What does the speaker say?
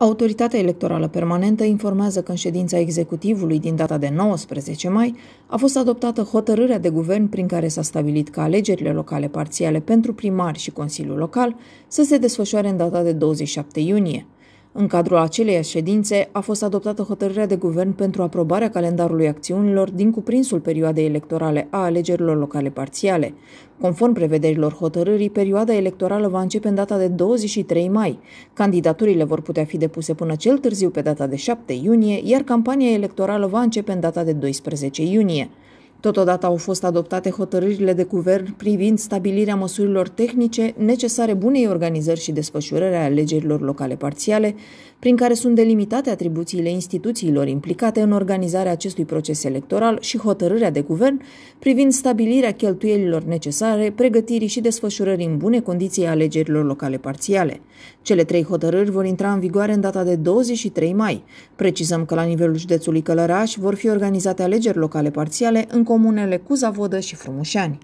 Autoritatea Electorală Permanentă informează că în ședința executivului din data de 19 mai a fost adoptată hotărârea de guvern prin care s-a stabilit că alegerile locale parțiale pentru primari și Consiliul Local să se desfășoare în data de 27 iunie. În cadrul acelei ședințe a fost adoptată hotărârea de guvern pentru aprobarea calendarului acțiunilor din cuprinsul perioadei electorale a alegerilor locale parțiale. Conform prevederilor hotărârii, perioada electorală va începe în data de 23 mai. Candidaturile vor putea fi depuse până cel târziu pe data de 7 iunie, iar campania electorală va începe în data de 12 iunie. Totodată au fost adoptate hotărârile de guvern privind stabilirea măsurilor tehnice necesare bunei organizări și desfășurării alegerilor locale parțiale, prin care sunt delimitate atribuțiile instituțiilor implicate în organizarea acestui proces electoral și hotărârea de guvern privind stabilirea cheltuielilor necesare, pregătirii și desfășurării în bune condiții alegerilor locale parțiale. Cele trei hotărâri vor intra în vigoare în data de 23 mai. Precizăm că la nivelul județului Călăraș vor fi organizate alegeri locale parțiale în comunele cu Zavodă și Frumușani.